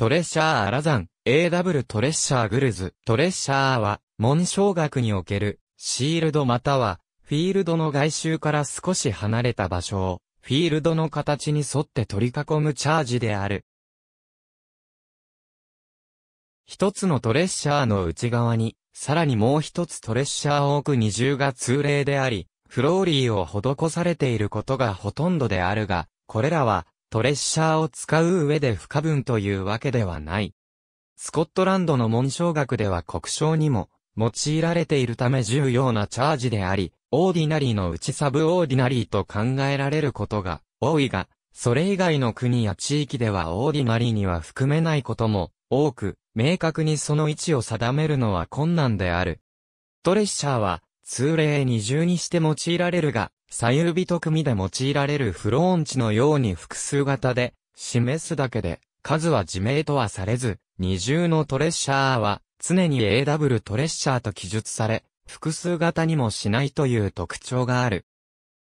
トレッシャー・アラザン、AW トレッシャー・グルズ。トレッシャーは、紋章学における、シールドまたは、フィールドの外周から少し離れた場所を、フィールドの形に沿って取り囲むチャージである。一つのトレッシャーの内側に、さらにもう一つトレッシャーを置く二重が通例であり、フローリーを施されていることがほとんどであるが、これらはトレッシャーを使う上で不可分というわけではない。スコットランドの紋章学では国章にも用いられているため重要なチャージであり、オーディナリーのうちサブオーディナリーと考えられることが多いが、それ以外の国や地域ではオーディナリーには含めないことも多く、明確にその位置を定めるのは困難である。トレッシャーは、通例二重にして用いられるが、左右人組で用いられるフローン値のように複数型で示すだけで数は自明とはされず、二重のトレッシャーは常に AW トレッシャーと記述され、複数型にもしないという特徴がある。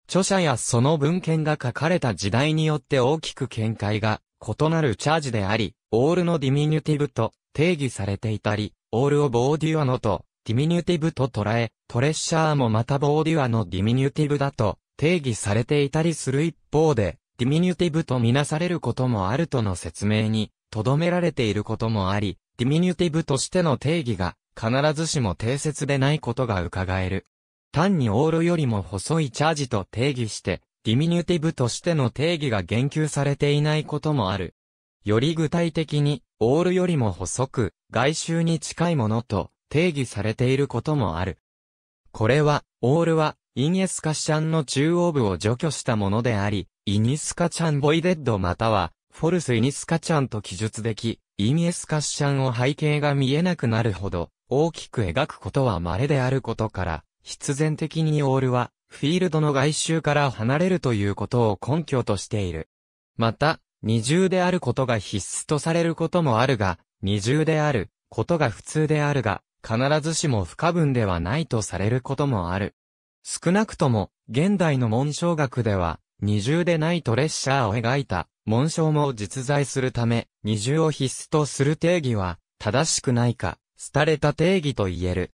著者やその文献が書かれた時代によって大きく見解が異なるチャージであり、オールのディミニュティブと定義されていたり、オールをボーデュアノとディミニュティブと捉え、トレッシャーもまたボーデュアのディミニュティブだと定義されていたりする一方で、ディミニュティブとみなされることもあるとの説明に、とどめられていることもあり、ディミニュティブとしての定義が、必ずしも定説でないことが伺える。単にオールよりも細いチャージと定義して、ディミニュティブとしての定義が言及されていないこともある。より具体的に、オールよりも細く、外周に近いものと定義されていることもある。これは、オールは、イニエスカシャンの中央部を除去したものであり、イニスカチャンボイデッドまたは、フォルスイニスカチャンと記述でき、イニエスカシャンを背景が見えなくなるほど、大きく描くことは稀であることから、必然的にオールは、フィールドの外周から離れるということを根拠としている。また、二重であることが必須とされることもあるが、二重であることが普通であるが、必ずしも不可分ではないとされることもある。少なくとも、現代の紋章学では、二重でないトレッシャーを描いた紋章も実在するため、二重を必須とする定義は、正しくないか、廃れた定義と言える。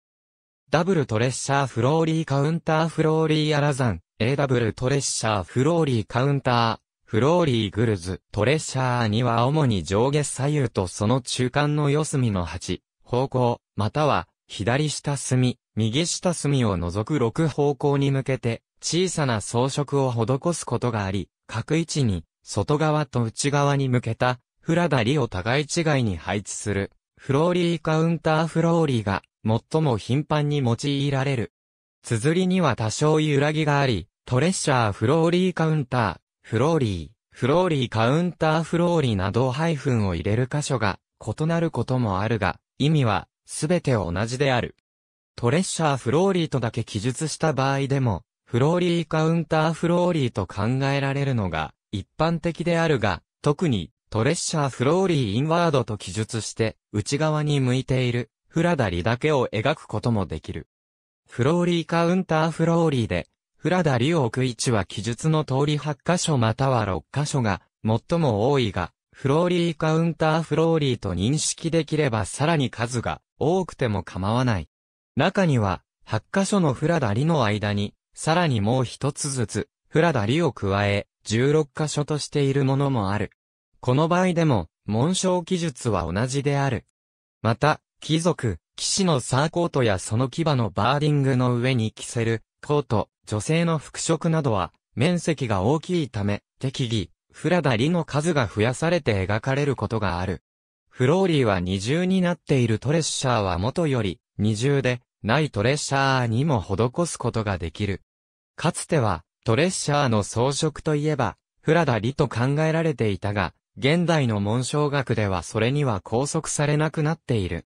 ダブルトレッシャーフローリーカウンターフローリーアラザン、AW トレッシャーフローリーカウンター、フローリーグルズ、トレッシャーには主に上下左右とその中間の四隅の8、方向、または、左下隅、右下隅を除く6方向に向けて、小さな装飾を施すことがあり、各位置に、外側と内側に向けた、フラダリを互い違いに配置する、フローリーカウンターフローリーが、最も頻繁に用いられる。綴りには多少揺らぎがあり、トレッシャーフローリーカウンター、フローリー、フローリーカウンターフローリーなどハイフンを入れる箇所が異なることもあるが、意味は、すべて同じである。トレッシャーフローリーとだけ記述した場合でも、フローリーカウンターフローリーと考えられるのが一般的であるが、特にトレッシャーフローリーインワードと記述して内側に向いているフラダリだけを描くこともできる。フローリーカウンターフローリーで、フラダリを置く位置は記述の通り8箇所または6箇所が最も多いが、フローリーカウンターフローリーと認識できればさらに数が多くても構わない。中には、8箇所のフラダリの間に、さらにもう一つずつ、フラダリを加え、16箇所としているものもある。この場合でも、紋章記述は同じである。また、貴族、騎士のサーコートやその牙のバーディングの上に着せる、コート、女性の服飾などは、面積が大きいため、適宜、フラダリの数が増やされて描かれることがある。フローリーは二重になっているトレッシャーは元より二重でないトレッシャーにも施すことができる。かつてはトレッシャーの装飾といえばフラダリと考えられていたが、現代の紋章学ではそれには拘束されなくなっている。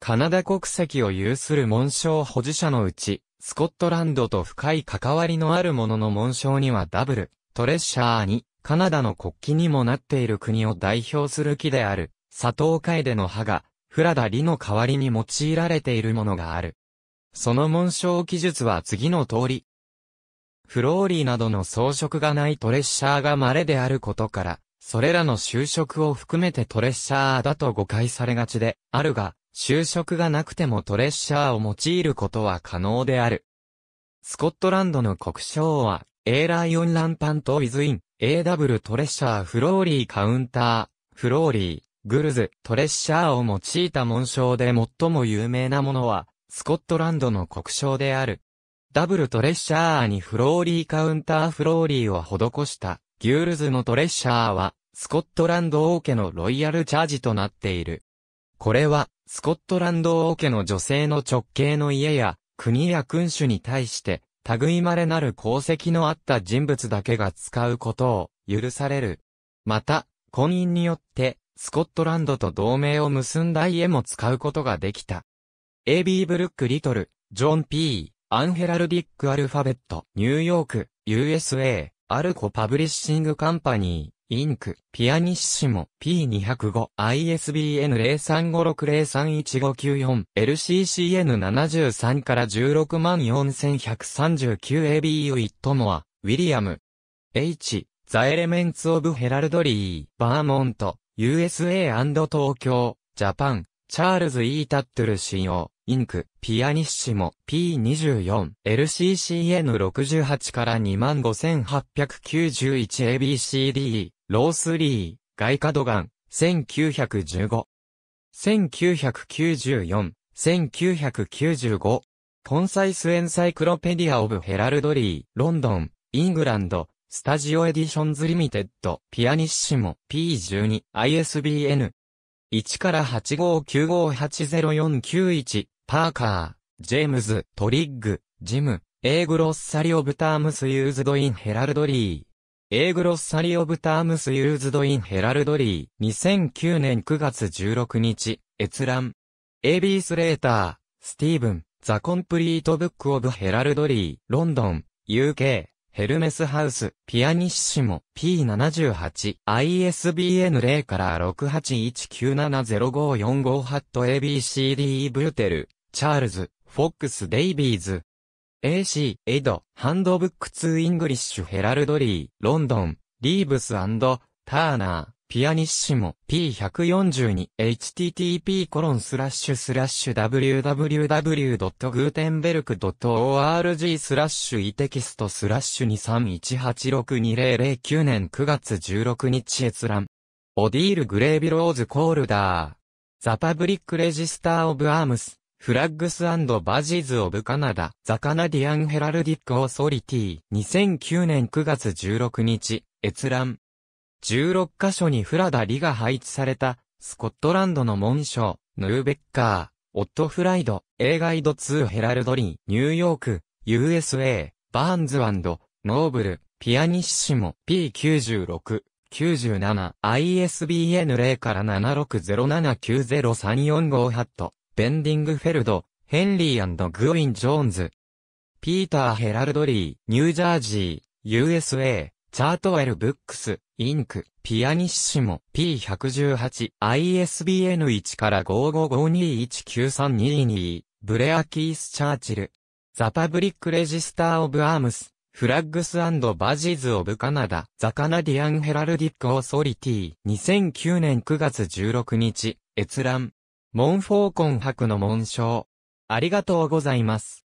カナダ国籍を有する紋章保持者のうち、スコットランドと深い関わりのあるものの紋章にはダブル、トレッシャーに、カナダの国旗にもなっている国を代表する木である、サトウカエデの葉が、フラダリの代わりに用いられているものがある。その紋章記述は次の通り。フローリーなどの装飾がないトレッシャーが稀であることから、それらの就職を含めてトレッシャーだと誤解されがちで、あるが、就職がなくてもトレッシャーを用いることは可能である。スコットランドの国章はエーライオンランパントウィズイン、AW トレッシャーフローリーカウンター、フローリー、グルズ、トレッシャーを用いた紋章で最も有名なものは、スコットランドの国章である。ダブルトレッシャーにフローリーカウンターフローリーを施した、ギュールズのトレッシャーは、スコットランド王家のロイヤルチャージとなっている。これは、スコットランド王家の女性の直系の家や、国や君主に対して、類まれなる功績のあった人物だけが使うことを許される。また、婚姻によって、スコットランドと同盟を結んだ家も使うことができた。A.B. ブルック・リトル、ジョン・ P. アンヘラルディック・アルファベット、ニューヨーク、USA、アルコ・パブリッシング・カンパニー、インク、ピアニッシモ、P205、ISBN 0356031594、LCCN73 から1 6 4 1 3 9 a b u ットモア、ウィリアム。H、ザ・エレメンツ・オブ・ヘラルドリー、バーモント、USA& 東京、ジャパン、チャールズ・イータットル使用、インク、ピアニッシモ、P24、LCCN68 から 25891ABCD、ロースリー、外科ドガン、1915。1994、1995。コンサイスエンサイクロペディア・オブ・ヘラルドリー、ロンドン、イングランド、スタジオエディションズリミテッド、ピアニッシモ、P12、ISBN。1から8 5 9 5 8 0 4 9 1パーカー、ジェームズ、トリッグ、ジム、A グロッサリオブタームスユーズドインヘラルドリー。A Glossary of Terms Used in Heraldry 2009年9月16日閲覧 AB スレータースティーブンザコンプリートブックオブヘラルドリーロンドン UK ヘルメスハウスピアニッシモ P78 ISBN 0から681970545ハット ABCD ブーテルチャールズフォックス・デイビーズ AC、エド、ハンドブックツーイングリッシュヘラルドリー、ロンドン、リーブスターナー、ピアニッシモ P142 http コロンスラッシュスラッシュ www.gutenberg.org スラッシュイテキストスラッシュ2318620009年9月16日閲覧。オディール・グレービローズ・コールダー。ザ・パブリック・レジスター・オブ・アームス。フラッグスバジーズ・オブ・カナダ、ザ・カナディアン・ヘラルディック・オーソリティ、2009年9月16日、閲覧。16カ所にフラダ・リが配置された、スコットランドの紋章、ヌーベッカー、オット・フライド、A ガイド2ヘラルドリー、ニューヨーク、USA、バーンズノーブル、ピアニッシモ、P96、97、ISBN 0から7607903458ベンディングフェルド、ヘンリーグウィン・ジョーンズ。ピーター・ヘラルドリー、ニュージャージー、USA、チャートウェル・ブックス、インク、ピアニッシモ、P118、ISBN1 から5552193222、ブレア・キース・チャーチル。ザ・パブリック・レジスター・オブ・アームス、フラッグスバジーズ・オブ・カナダ、ザ・カナディアン・ヘラルディック・オーソリティ、2009年9月16日、閲覧。モンフォーコン博の紋章。ありがとうございます。